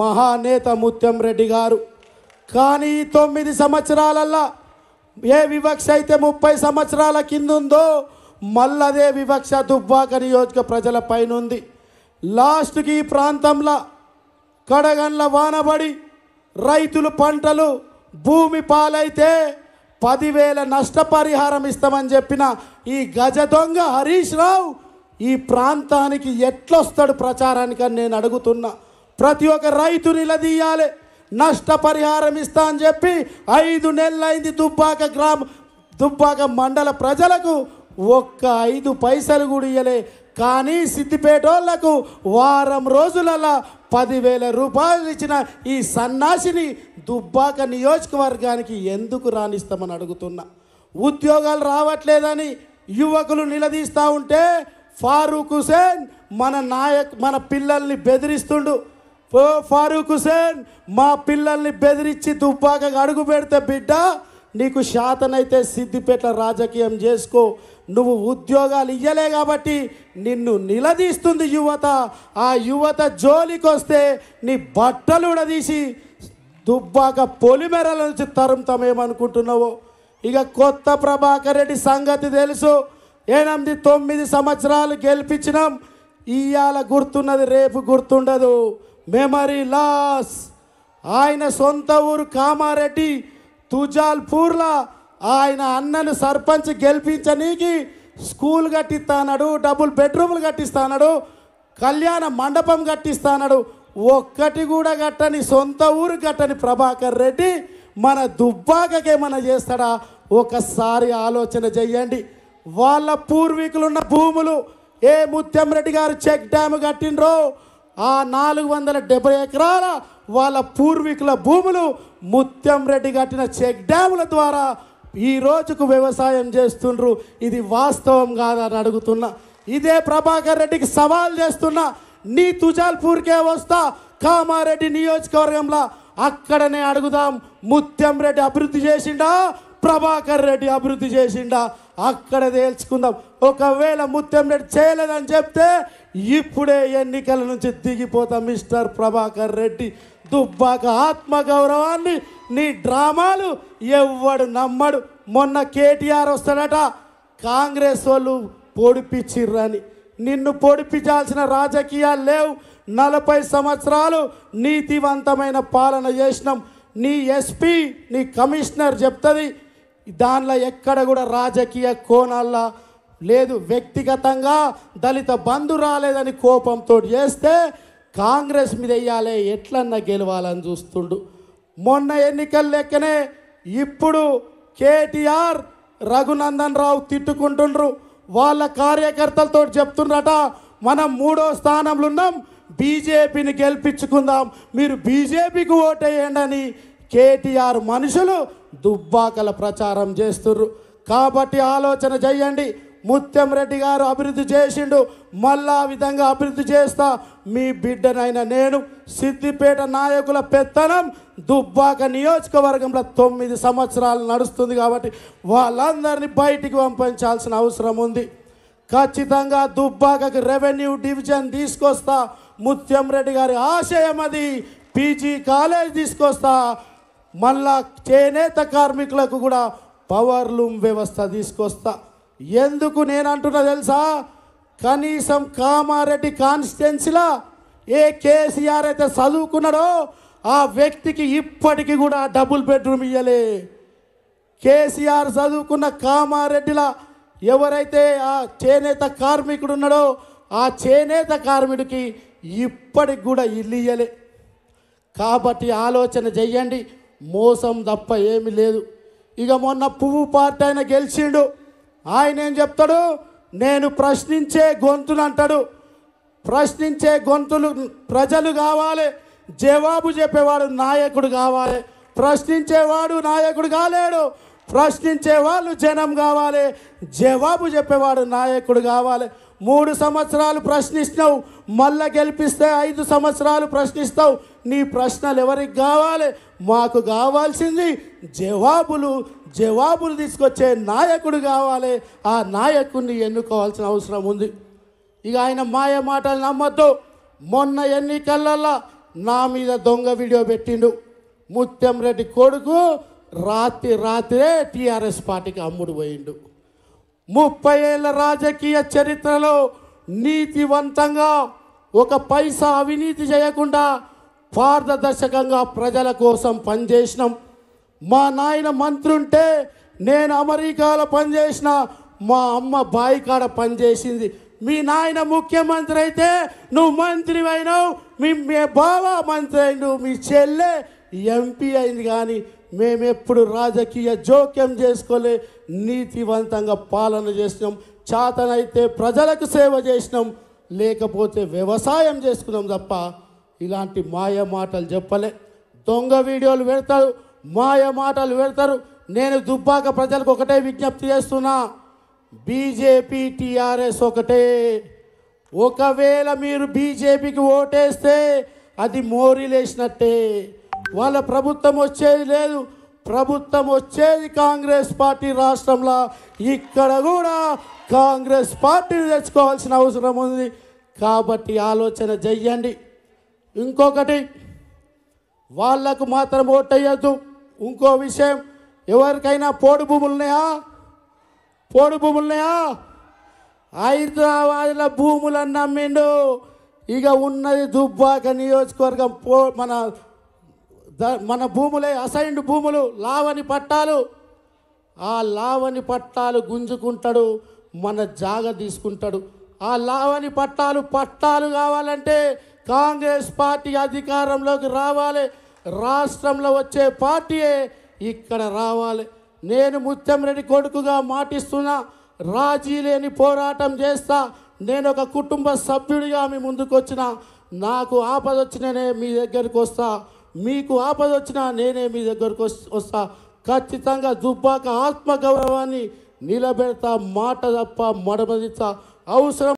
మహానేత ముత్యం రెడ్డి గారు కానీ తొమ్మిది సంవత్సరాలల్లా ఏ వివక్ష అయితే ముప్పై సంవత్సరాల కింద ఉందో మళ్ళదే వివక్ష దుబ్బాక నియోజక ప్రజల పైన ఉంది లాస్ట్కి ఈ ప్రాంతంలో కడగండ్ల వానబడి రైతులు పంటలు భూమి పాలైతే పదివేల నష్టపరిహారం ఇస్తామని చెప్పిన ఈ గజ దొంగ హరీష్ రావు ఈ ప్రాంతానికి ఎట్లొస్తాడు ప్రచారానికని నేను అడుగుతున్నా ప్రతి ఒక్క రైతు నిలదీయాలి నష్టపరిహారం ఇస్తా అని చెప్పి ఐదు నెలలైంది దుబ్బాక గ్రామ దుబ్బాక మండల ప్రజలకు ఒక్క ఐదు పైసలు కూడా ఇయ్యలే కానీ సిద్దిపేటోళ్లకు వారం రోజులలో పదివేల రూపాయలు ఇచ్చిన ఈ సన్నాసిని దుబ్బాక నియోజకవర్గానికి ఎందుకు రాణిస్తామని అడుగుతున్నా ఉద్యోగాలు రావట్లేదని యువకులు నిలదీస్తూ ఉంటే ఫారూక్ హుసేన్ మన నాయక్ మన పిల్లల్ని బెదిరిస్తుండు ఓ ఫారూక్ హుసేన్ మా పిల్లల్ని బెదిరించి దుబ్బాకగా అడుగు పెడితే బిడ్డ నీకు శాతనైతే సిద్దిపేట రాజకీయం చేసుకో నువ్వు ఉద్యోగాలు ఇయ్యలే కాబట్టి నిన్ను నిలదీస్తుంది యువత ఆ యువత జోలికొస్తే నీ బట్టలు ఉడదీసి దుబ్బాక పొలిమెరల నుంచి తరుముతామేమనుకుంటున్నావో ఇక కొత్త ప్రభాకర్ రెడ్డి సంగతి తెలుసు ఎనిమిది తొమ్మిది సంవత్సరాలు గెలిపించినాం ఇవాళ గుర్తున్నది రేపు గుర్తుండదు మెమరీ లాస్ ఆయన సొంత ఊరు కామారెడ్డి తుజాల్పూర్లా ఆయన అన్నను సర్పంచ్ గెలిపించనీకి స్కూల్ కట్టిస్తానడు డబుల్ బెడ్రూమ్లు కట్టిస్తానడు కళ్యాణ మండపం కట్టిస్తానడు ఒక్కటి కూడా కట్టని సొంత ఊరు కట్టని ప్రభాకర్ రెడ్డి మన దుబ్బాకకేమన్నా చేస్తాడా ఒకసారి ఆలోచన చెయ్యండి వాళ్ళ పూర్వీకులున్న భూములు ఏ ముత్యం రెడ్డి గారు చెక్ డ్యామ్ కట్టినరో ఆ నాలుగు వందల డెబ్బై ఎకరాల వాళ్ళ పూర్వీకుల భూములు ముత్యం రెడ్డి కట్టిన చెక్ డ్యాముల ద్వారా ఈ రోజుకు వ్యవసాయం చేస్తుండ్రు ఇది వాస్తవం కాదని అడుగుతున్నా ఇదే ప్రభాకర్ రెడ్డికి సవాల్ చేస్తున్నా నీ తుజాల్పూర్కే వస్తా కామారెడ్డి నియోజకవర్గంలో అక్కడనే అడుగుదాం ముత్యం రెడ్డి అభివృద్ధి చేసిండా ప్రభాకర్ రెడ్డి అభివృద్ధి చేసిండా అక్కడ తేల్చుకుందాం ఒకవేళ ముత్యంరెడ్డి చేయలేదని చెప్తే ఇప్పుడే ఎన్నికల నుంచి దిగిపోతాం మిస్టర్ ప్రభాకర్ రెడ్డి దుబ్బాక ఆత్మగౌరవాన్ని నీ డ్రామాలు ఎవ్వడు నమ్మడు మొన్న కేటీఆర్ వస్తాడట కాంగ్రెస్ వాళ్ళు పొడిపించిర్రని నిన్ను పొడిపించాల్సిన రాజకీయాలు లేవు నలభై సంవత్సరాలు నీతివంతమైన పాలన చేసినాం నీ ఎస్పీ నీ కమిషనర్ చెప్తుంది దానిలో ఎక్కడ కూడా రాజకీయ కోణాల్లో లేదు వ్యక్తిగతంగా దళిత బంధు రాలేదని కోపంతో చేస్తే కాంగ్రెస్ మీద వేయాలి ఎట్లన్నా గెలవాలని చూస్తుండు మొన్న ఎన్నికల లెక్కనే ఇప్పుడు కేటీఆర్ రఘునందన్ రావు తిట్టుకుంటుండ్రు వాళ్ళ కార్యకర్తలతో చెప్తుండ్రట మనం మూడో స్థానంలో ఉన్నాం బీజేపీని గెలిపించుకుందాం మీరు బీజేపీకి ఓటేయండి అని కేటీఆర్ మనుషులు దుబ్బాకల ప్రచారం చేస్తుర్రు కాబట్టి ఆలోచన చేయండి ముత్యం రెడ్డి గారు అభివృద్ధి చేసిండు మళ్ళా విధంగా అభివృద్ధి చేస్తా మీ బిడ్డనైన నేను సిద్దిపేట నాయకుల పెత్తనం దుబ్బాక నియోజకవర్గంలో తొమ్మిది సంవత్సరాలు నడుస్తుంది కాబట్టి వాళ్ళందరినీ బయటికి పంపించాల్సిన అవసరం ఉంది ఖచ్చితంగా దుబ్బాకకి రెవెన్యూ డివిజన్ తీసుకొస్తా ముత్యం రెడ్డి గారి ఆశయం అది పీజీ కాలేజ్ తీసుకొస్తా మళ్ళా చేనేత కార్మికులకు కూడా పవర్ లూమ్ వ్యవస్థ తీసుకొస్తా ఎందుకు నేను అంటున్నా తెలుసా కనీసం కామారెడ్డి కాన్స్టిట్యున్సీలా ఏ కేసీఆర్ అయితే చదువుకున్నాడో ఆ వ్యక్తికి ఇప్పటికీ కూడా డబుల్ బెడ్రూమ్ ఇవ్వలే కేసీఆర్ చదువుకున్న కామారెడ్డిలా ఎవరైతే ఆ చేనేత కార్మికుడు ఉన్నాడో ఆ చేనేత కార్మికుడికి ఇప్పటికి కూడా ఇల్లు ఇయ్యలే కాబట్టి ఆలోచన చెయ్యండి మోసం తప్ప ఏమి లేదు ఇక మొన్న పువ్వు పార్టీ ఆయన గెలిచిండు ఆయన ఏం చెప్తాడు నేను ప్రశ్నించే గొంతులు అంటాడు ప్రశ్నించే గొంతులు ప్రజలు కావాలి జవాబు చెప్పేవాడు నాయకుడు కావాలి ప్రశ్నించేవాడు నాయకుడు కాలేడు ప్రశ్నించే వాళ్ళు జనం కావాలి జవాబు చెప్పేవాడు నాయకుడు కావాలి మూడు సంవత్సరాలు ప్రశ్నిస్తావు మళ్ళా గెలిపిస్తే ఐదు సంవత్సరాలు ప్రశ్నిస్తావు నీ ప్రశ్నలు ఎవరికి కావాలి మాకు కావాల్సింది జవాబులు జవాబులు తీసుకొచ్చే నాయకుడు కావాలి ఆ నాయకుడిని ఎన్నుకోవాల్సిన అవసరం ఉంది ఇక ఆయన మాయ మాటలు నమ్మద్దు మొన్న ఎన్నికలల్లో నా మీద దొంగ వీడియో పెట్టిండు ముత్యం రెడ్డి కొడుకు రాత్రి రాత్రే టీఆర్ఎస్ పార్టీకి అమ్ముడు పోయిండు ముప్పై ఏళ్ళ రాజకీయ చరిత్రలో నీతివంతంగా ఒక పైసా అవినీతి చేయకుండా పారదర్శకంగా ప్రజల కోసం పనిచేసినాం మా నాయన మంత్రి ఉంటే నేను అమెరికాలో పనిచేసిన మా అమ్మ బాయి కాడ పనిచేసింది మీ నాయన ముఖ్యమంత్రి అయితే నువ్వు మంత్రి అయినావు మీ బావ మంత్రి అయినావు మీ చెల్లె ఎంపీ అయింది కానీ మేమెప్పుడు రాజకీయ జోక్యం చేసుకోలే నీతివంతంగా పాలన చేసినాం చాతనైతే ప్రజలకు సేవ చేసినాం లేకపోతే వ్యవసాయం చేసుకున్నాం తప్ప ఇలాంటి మాయ మాటలు చెప్పలే దొంగ వీడియోలు పెడతారు మాయ మాటలు పెడతారు నేను దుబ్బాక ప్రజలకు ఒకటే విజ్ఞప్తి చేస్తున్నా బీజేపీ టీఆర్ఎస్ ఒకటే ఒకవేళ మీరు బీజేపీకి ఓటేస్తే అది మోరీలేసినట్టే వాళ్ళ ప్రభుత్వం వచ్చేది లేదు ప్రభుత్వం వచ్చేది కాంగ్రెస్ పార్టీ రాష్ట్రంలో ఇక్కడ కూడా కాంగ్రెస్ పార్టీని తెచ్చుకోవాల్సిన అవసరం ఉంది కాబట్టి ఆలోచన చెయ్యండి ఇంకొకటి వాళ్లకు మాత్రం అయ్యద్దు ఇంకో విషయం ఎవరికైనా పోడు భూములున్నాయా పోడు భూములున్నాయా హైదరాబాద్లో భూములను నమ్మిండు ఇక ఉన్నది దుబ్బాక నియోజకవర్గం పో మన మన భూములే అసైన్డ్ భూములు లావని పట్టాలు ఆ లావని పట్టాలు గుంజుకుంటాడు మన జాగ తీసుకుంటాడు ఆ లావని పట్టాలు పట్టాలు కావాలంటే కాంగ్రెస్ పార్టీ అధికారంలోకి రావాలి రాష్ట్రంలో వచ్చే పార్టీయే ఇక్కడ రావాలి నేను ముత్యంరెడ్డి కొడుకుగా మాటిస్తున్నా రాజీ లేని పోరాటం చేస్తా నేను ఒక కుటుంబ సభ్యుడిగా మీ ముందుకు వచ్చిన నాకు ఆపద వచ్చిననే మీ దగ్గరికి వస్తా మీకు ఆపద వచ్చినా నేనే మీ దగ్గరకు వస్తా ఖచ్చితంగా దుబ్బాక ఆత్మగౌరవాన్ని నిలబెడతా మాట తప్ప మడమదిస్తా అవసరం